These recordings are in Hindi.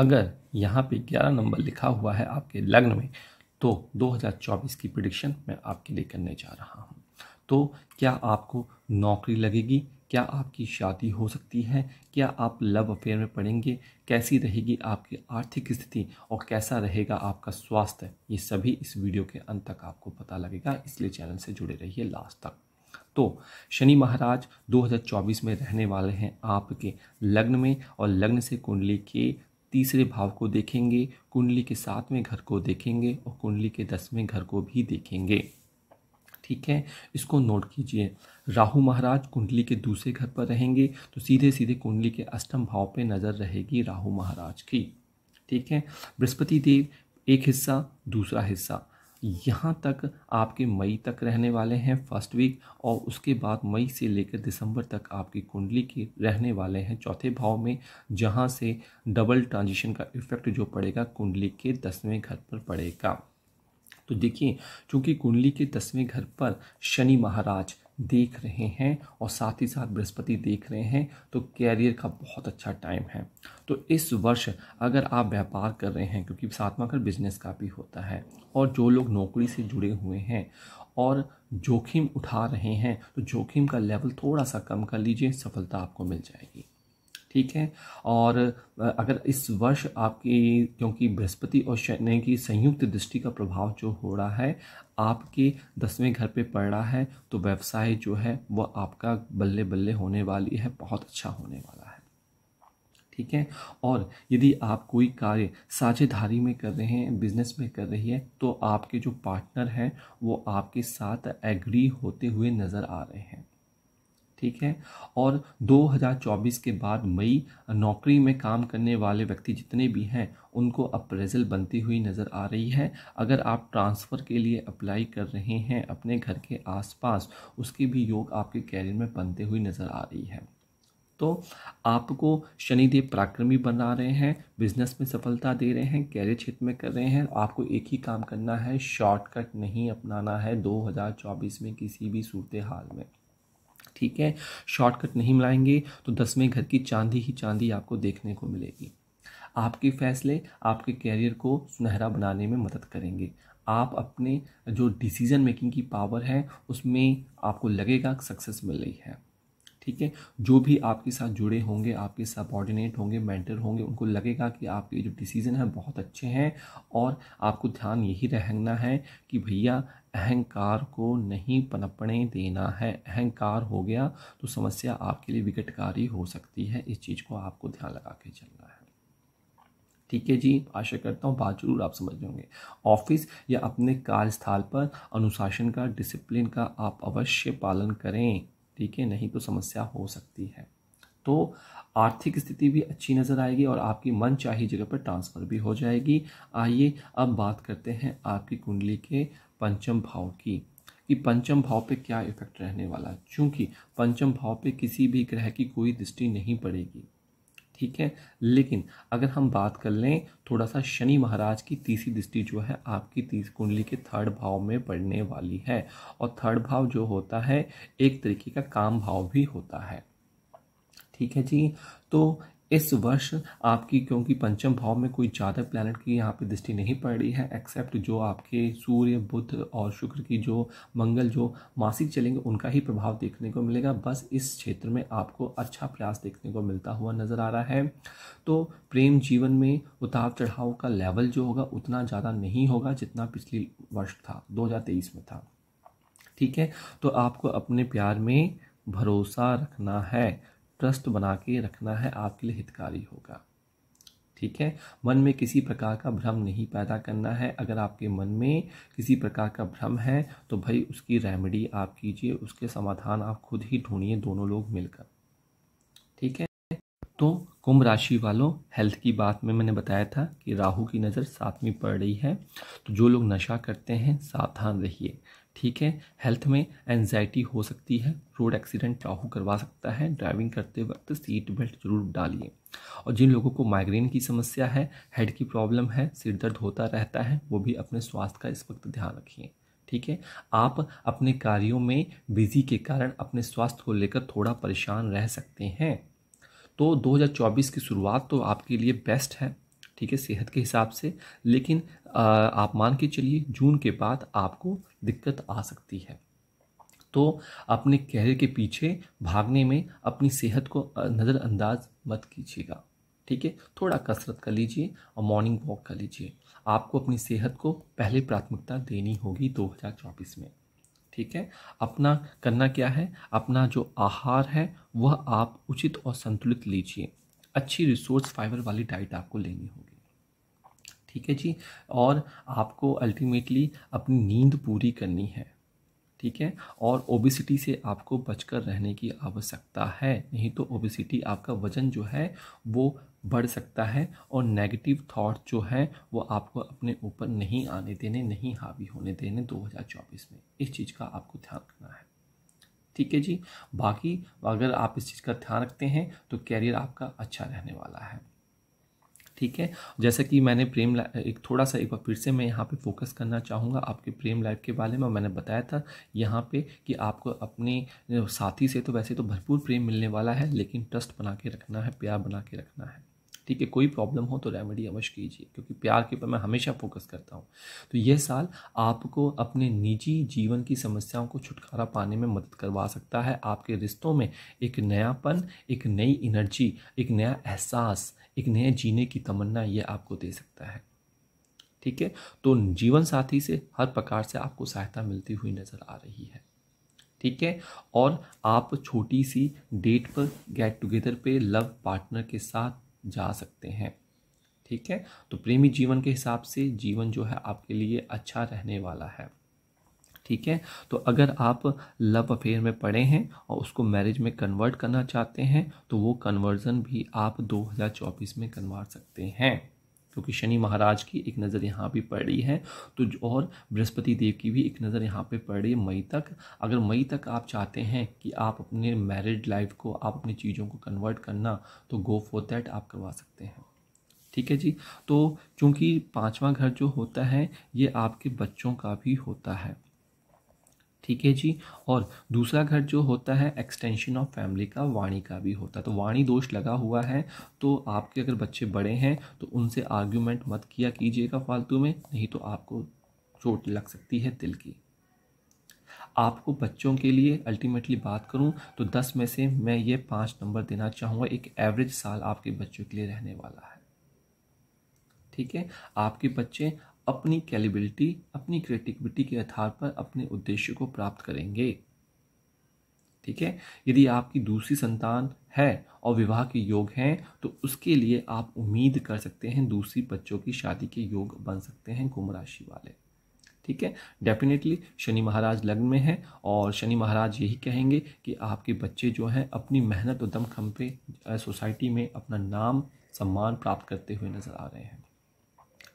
अगर यहाँ पे 11 नंबर लिखा हुआ है आपके लग्न में तो 2024 की प्रडिक्शन मैं आपके लिए करने जा रहा हूँ तो क्या आपको नौकरी लगेगी क्या आपकी शादी हो सकती है क्या आप लव अफेयर में पड़ेंगे कैसी रहेगी आपकी आर्थिक स्थिति और कैसा रहेगा आपका स्वास्थ्य ये सभी इस वीडियो के अंत तक आपको पता लगेगा इसलिए चैनल से जुड़े रहिए लास्ट तक तो शनि महाराज 2024 में रहने वाले हैं आपके लग्न में और लग्न से कुंडली के तीसरे भाव को देखेंगे कुंडली के सातवें घर को देखेंगे और कुंडली के दसवें घर को भी देखेंगे ठीक है इसको नोट कीजिए राहु महाराज कुंडली के दूसरे घर पर रहेंगे तो सीधे सीधे कुंडली के अष्टम भाव पे नज़र रहेगी राहु महाराज की ठीक है बृहस्पति देव एक हिस्सा दूसरा हिस्सा यहाँ तक आपके मई तक रहने वाले हैं फर्स्ट वीक और उसके बाद मई से लेकर दिसंबर तक आपकी कुंडली के रहने वाले हैं चौथे भाव में जहाँ से डबल ट्रांजिशन का इफेक्ट जो पड़ेगा कुंडली के दसवें घर पर पड़ेगा तो देखिए चूंकि कुंडली के दसवें घर पर शनि महाराज देख रहे हैं और साथ ही साथ बृहस्पति देख रहे हैं तो कैरियर का बहुत अच्छा टाइम है तो इस वर्ष अगर आप व्यापार कर रहे हैं क्योंकि सातवां घर बिजनेस का भी होता है और जो लोग नौकरी से जुड़े हुए हैं और जोखिम उठा रहे हैं तो जोखिम का लेवल थोड़ा सा कम कर लीजिए सफलता आपको मिल जाएगी ठीक है और अगर इस वर्ष आपकी क्योंकि बृहस्पति और शनि की संयुक्त दृष्टि का प्रभाव जो हो रहा है आपके दसवें घर पे पड़ रहा है तो व्यवसाय जो है वह आपका बल्ले बल्ले होने वाली है बहुत अच्छा होने वाला है ठीक है और यदि आप कोई कार्य साझेदारी में कर रहे हैं बिजनेस में कर रही है तो आपके जो पार्टनर हैं वो आपके साथ एग्री होते हुए नज़र आ रहे हैं ठीक है और 2024 के बाद मई नौकरी में काम करने वाले व्यक्ति जितने भी हैं उनको अप्रेजल बनती हुई नज़र आ रही है अगर आप ट्रांसफ़र के लिए अप्लाई कर रहे हैं अपने घर के आसपास उसके भी योग आपके कैरियर में बनते हुई नज़र आ रही है तो आपको शनिदेव पराक्रमी बना रहे हैं बिजनेस में सफलता दे रहे हैं कैरियर क्षेत्र में कर रहे हैं आपको एक ही काम करना है शॉर्टकट नहीं अपनाना है 2024 में किसी भी सूरत हाल में ठीक है शॉर्टकट नहीं मिलाएंगे तो दसवें घर की चांदी ही चांदी आपको देखने को मिलेगी आपके फैसले आपके कैरियर को सुनहरा बनाने में मदद करेंगे आप अपने जो डिसीजन मेकिंग की पावर है उसमें आपको लगेगा सक्सेस मिल रही है ठीक है जो भी आपके साथ जुड़े होंगे आपके सबॉर्डिनेट होंगे मेंटर होंगे उनको लगेगा कि आपके जो डिसीजन है बहुत अच्छे हैं और आपको ध्यान यही रहना है कि भैया अहंकार को नहीं पनपने देना है अहंकार हो गया तो समस्या आपके लिए विकटकारी हो सकती है इस चीज़ को आपको ध्यान लगा के चलना है ठीक है जी आशा करता हूँ बात जरूर आप समझ होंगे ऑफिस या अपने कार्यस्थल पर अनुशासन का डिसिप्लिन का आप अवश्य पालन करें ठीक है नहीं तो समस्या हो सकती है तो आर्थिक स्थिति भी अच्छी नज़र आएगी और आपकी मन चाहिए जगह पर ट्रांसफ़र भी हो जाएगी आइए अब बात करते हैं आपकी कुंडली के पंचम भाव की कि पंचम भाव पे क्या इफेक्ट रहने वाला है चूँकि पंचम भाव पे किसी भी ग्रह की कोई दृष्टि नहीं पड़ेगी ठीक है लेकिन अगर हम बात कर लें थोड़ा सा शनि महाराज की तीसरी दृष्टि जो है आपकी तीस कुंडली के थर्ड भाव में पड़ने वाली है और थर्ड भाव जो होता है एक तरीके का काम भाव भी होता है ठीक है जी तो इस वर्ष आपकी क्योंकि पंचम भाव में कोई ज़्यादा प्लानट की यहाँ पे दृष्टि नहीं पड़ रही है एक्सेप्ट जो आपके सूर्य बुध और शुक्र की जो मंगल जो मासिक चलेंगे उनका ही प्रभाव देखने को मिलेगा बस इस क्षेत्र में आपको अच्छा प्रयास देखने को मिलता हुआ नज़र आ रहा है तो प्रेम जीवन में उतार चढ़ाव का लेवल जो होगा उतना ज़्यादा नहीं होगा जितना पिछली वर्ष था दो में था ठीक है तो आपको अपने प्यार में भरोसा रखना है ट्रस्ट बना के रखना है आपके लिए हितकारी होगा ठीक है मन में किसी प्रकार का भ्रम नहीं पैदा करना है अगर आपके मन में किसी प्रकार का भ्रम है तो भाई उसकी रेमेडी आप कीजिए उसके समाधान आप खुद ही ढूंढिए दोनों लोग मिलकर ठीक है तो कुंभ राशि वालों हेल्थ की बात में मैंने बताया था कि राहु की नज़र सातवीं पड़ रही है तो जो लोग नशा करते हैं सावधान रहिए ठीक है हेल्थ में एनजाइटी हो सकती है रोड एक्सीडेंट चाहू करवा सकता है ड्राइविंग करते वक्त सीट बेल्ट जरूर डालिए और जिन लोगों को माइग्रेन की समस्या है हेड की प्रॉब्लम है सिर दर्द होता रहता है वो भी अपने स्वास्थ्य का इस वक्त ध्यान रखिए ठीक है आप अपने कार्यों में बिजी के कारण अपने स्वास्थ्य को लेकर थोड़ा परेशान रह सकते हैं तो 2024 की शुरुआत तो आपके लिए बेस्ट है ठीक है सेहत के हिसाब से लेकिन आप मान के चलिए जून के बाद आपको दिक्कत आ सकती है तो अपने कैरियर के पीछे भागने में अपनी सेहत को नज़रअंदाज मत कीजिएगा ठीक है थोड़ा कसरत कर लीजिए और मॉर्निंग वॉक कर लीजिए आपको अपनी सेहत को पहले प्राथमिकता देनी होगी 2024 में ठीक है अपना करना क्या है अपना जो आहार है वह आप उचित और संतुलित लीजिए अच्छी रिसोर्स फाइबर वाली डाइट आपको लेनी होगी ठीक है जी और आपको अल्टीमेटली अपनी नींद पूरी करनी है ठीक है और ओबिसिटी से आपको बचकर रहने की आवश्यकता है नहीं तो ओबिसिटी आपका वजन जो है वो बढ़ सकता है और नेगेटिव थॉट जो है वो आपको अपने ऊपर नहीं आने देने नहीं हावी होने देने 2024 में इस चीज़ का आपको ध्यान रखना है ठीक है जी बाकी अगर आप इस चीज़ का ध्यान रखते हैं तो कैरियर आपका अच्छा रहने वाला है ठीक है जैसा कि मैंने प्रेम एक थोड़ा सा एक बार फिर से मैं यहाँ पे फोकस करना चाहूँगा आपके प्रेम लाइफ के बारे में मैंने बताया था यहाँ पे कि आपको अपने साथी से तो वैसे तो भरपूर प्रेम मिलने वाला है लेकिन ट्रस्ट बना के रखना है प्यार बना के रखना है ठीक है कोई प्रॉब्लम हो तो रेमेडी अवश्य कीजिए क्योंकि प्यार के ऊपर मैं हमेशा फोकस करता हूँ तो यह साल आपको अपने निजी जीवन की समस्याओं को छुटकारा पाने में मदद करवा सकता है आपके रिश्तों में एक नयापन एक नई एनर्जी एक नया एहसास एक नए जीने की तमन्ना यह आपको दे सकता है ठीक है तो जीवन साथी से हर प्रकार से आपको सहायता मिलती हुई नज़र आ रही है ठीक है और आप छोटी सी डेट पर गेट टुगेदर पे लव पार्टनर के साथ जा सकते हैं ठीक है तो प्रेमी जीवन के हिसाब से जीवन जो है आपके लिए अच्छा रहने वाला है ठीक है तो अगर आप लव अफेयर में पड़े हैं और उसको मैरिज में कन्वर्ट करना चाहते हैं तो वो कन्वर्जन भी आप 2024 में करवा सकते हैं क्योंकि शनि महाराज की एक नज़र यहाँ भी पड़ रही है तो और बृहस्पति देव की भी एक नज़र यहाँ पे पड़ रही है मई तक अगर मई तक आप चाहते हैं कि आप अपने मैरिड लाइफ को आप अपनी चीज़ों को कन्वर्ट करना तो गो फॉर दैट आप करवा सकते हैं ठीक है जी तो चूँकि पाँचवा घर जो होता है ये आपके बच्चों का भी होता है ठीक है जी और दूसरा घर जो होता है एक्सटेंशन ऑफ फैमिली का वाणी का भी होता है तो वाणी दोष लगा हुआ है तो आपके अगर बच्चे बड़े हैं तो उनसे आर्ग्यूमेंट मत किया कीजिएगा फालतू में नहीं तो आपको चोट लग सकती है दिल की आपको बच्चों के लिए अल्टीमेटली बात करूं तो दस में से मैं ये पाँच नंबर देना चाहूँगा एक एवरेज साल आपके बच्चों के लिए रहने वाला है ठीक है आपके बच्चे अपनी कैलिबिलिटी अपनी क्रिएटिविटी के आधार पर अपने उद्देश्य को प्राप्त करेंगे ठीक है यदि आपकी दूसरी संतान है और विवाह के योग हैं तो उसके लिए आप उम्मीद कर सकते हैं दूसरी बच्चों की शादी के योग बन सकते हैं कुंभ राशि वाले ठीक है डेफिनेटली शनि महाराज लग्न में हैं और शनि महाराज यही कहेंगे कि आपके बच्चे जो हैं अपनी मेहनत और दमखम पे सोसाइटी में अपना नाम सम्मान प्राप्त करते हुए नज़र आ रहे हैं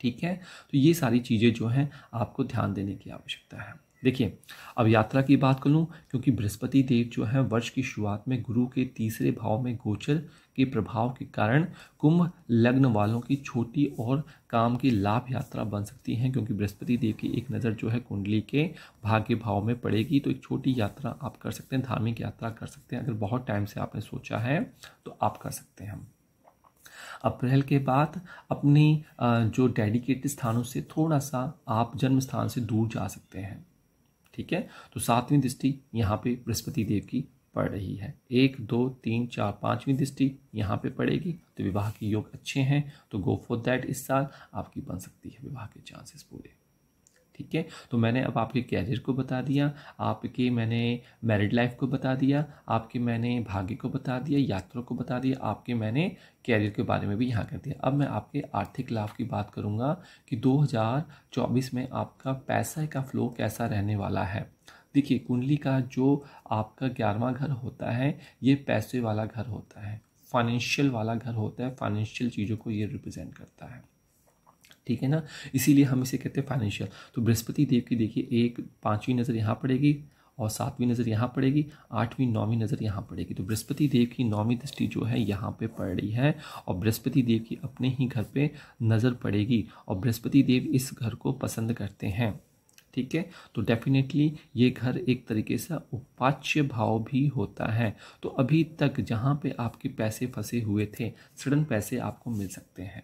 ठीक है तो ये सारी चीज़ें जो हैं आपको ध्यान देने की आवश्यकता है देखिए अब यात्रा की बात कर लूँ क्योंकि बृहस्पति देव जो है वर्ष की शुरुआत में गुरु के तीसरे भाव में गोचर के प्रभाव के कारण कुंभ लग्न वालों की छोटी और काम की लाभ यात्रा बन सकती है क्योंकि बृहस्पति देव की एक नज़र जो है कुंडली के भाग्य भाव में पड़ेगी तो एक छोटी यात्रा आप कर सकते हैं धार्मिक यात्रा कर सकते हैं अगर बहुत टाइम से आपने सोचा है तो आप कर सकते हैं अप्रैल के बाद अपनी जो डेडिकेटेड स्थानों से थोड़ा सा आप जन्म स्थान से दूर जा सकते हैं ठीक है तो सातवीं दृष्टि यहाँ पे बृहस्पति देव की पड़ रही है एक दो तीन चार पाँचवीं दृष्टि यहाँ पे पड़ेगी तो विवाह के योग अच्छे हैं तो गो फॉर दैट इस साल आपकी बन सकती है विवाह के चांसेस पूरे ठीक है तो मैंने अब आपके कैरियर को बता दिया आपके मैंने मैरिड लाइफ को बता दिया आपके मैंने भाग्य को बता दिया यात्रा को बता दिया आपके मैंने कैरियर के बारे में भी यहाँ कर दिया अब मैं आपके आर्थिक लाभ की बात करूँगा कि 2024 में आपका पैसा का फ्लो कैसा रहने वाला है देखिए कुंडली का जो आपका ग्यारहवा घर होता है ये पैसे वाला घर होता है फाइनेंशियल वाला घर होता है फाइनेंशियल चीज़ों को ये रिप्रेजेंट करता है ठीक है ना इसीलिए हम इसे कहते हैं फाइनेंशियल तो बृहस्पति देव की देखिए एक पाँचवीं नज़र यहाँ पड़ेगी और सातवीं नज़र यहाँ पड़ेगी आठवीं नौवीं नज़र यहाँ पड़ेगी तो बृहस्पति देव की नौवीं दृष्टि जो है यहाँ पे पड़ रही है और बृहस्पति देव की अपने ही घर पे नज़र पड़ेगी और बृहस्पति देव इस घर को पसंद करते हैं ठीक है तो डेफिनेटली ये घर एक तरीके से उपाच्य भाव भी होता है तो अभी तक जहाँ पे आपके पैसे फंसे हुए थे सडन पैसे आपको मिल सकते हैं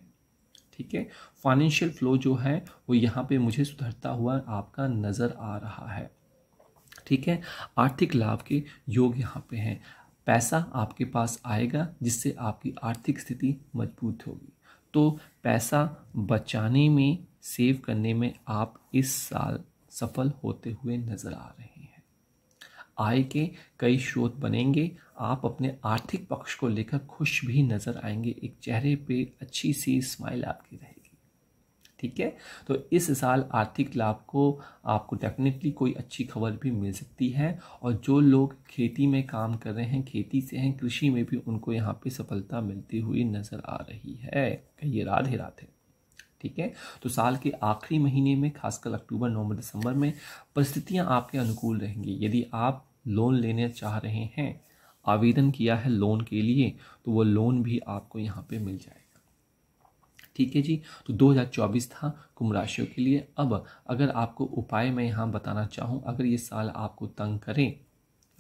ठीक है फाइनेंशियल फ्लो जो है वो यहाँ पे मुझे सुधरता हुआ आपका नज़र आ रहा है ठीक है आर्थिक लाभ के योग यहाँ पे हैं पैसा आपके पास आएगा जिससे आपकी आर्थिक स्थिति मजबूत होगी तो पैसा बचाने में सेव करने में आप इस साल सफल होते हुए नज़र आ रहे हैं आय के कई स्रोत बनेंगे आप अपने आर्थिक पक्ष को लेकर खुश भी नज़र आएंगे एक चेहरे पे अच्छी सी स्माइल आपकी रहेगी ठीक है तो इस साल आर्थिक लाभ को आपको डेफिनेटली कोई अच्छी खबर भी मिल सकती है और जो लोग खेती में काम कर रहे हैं खेती से हैं कृषि में भी उनको यहाँ पे सफलता मिलती हुई नज़र आ रही है कहिए राधे राधे ठीक है तो साल के आखिरी महीने में खासकर अक्टूबर नवंबर दिसंबर में परिस्थितियां आपके अनुकूल रहेंगी यदि आप लोन लेने चाह रहे हैं आवेदन किया है लोन के लिए तो वो लोन भी आपको यहाँ पे मिल जाएगा ठीक है जी तो 2024 था कुंभ राशियों के लिए अब अगर आपको उपाय मैं यहाँ बताना चाहूँ अगर ये साल आपको तंग करें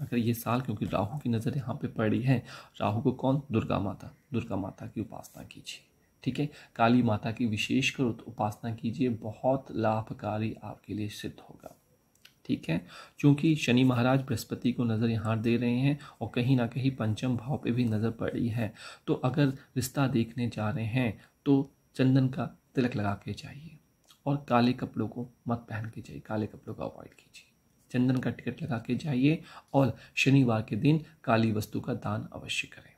अगर ये साल क्योंकि राहु की नज़र यहाँ पे पड़ी है राहु को कौन दुर्गा माता दुर्गा माता की उपासना कीजिए ठीक है काली माता की विशेषकर उपासना कीजिए बहुत लाभकारी आपके लिए सिद्ध होगा ठीक है क्योंकि शनि महाराज बृहस्पति को नज़र यहाँ दे रहे हैं और कहीं ना कहीं पंचम भाव पे भी नज़र पड़ी है तो अगर रिश्ता देखने जा रहे हैं तो चंदन का तिलक लगा के जाइए और काले कपड़ों को मत पहन के जाइए काले कपड़ों का अवॉइड कीजिए चंदन का टिकट लगा के जाइए और शनिवार के दिन काली वस्तु का दान अवश्य करें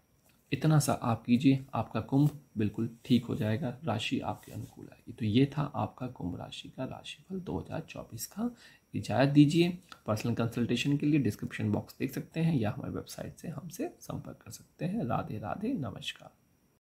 इतना सा आप कीजिए आपका कुंभ बिल्कुल ठीक हो जाएगा राशि आपके अनुकूल आएगी तो ये था आपका कुंभ राशि का राशिफल 2024 का इजाज़त दीजिए पर्सनल कंसल्टेशन के लिए डिस्क्रिप्शन बॉक्स देख सकते हैं या हमारी वेबसाइट से हमसे संपर्क कर सकते हैं राधे राधे नमस्कार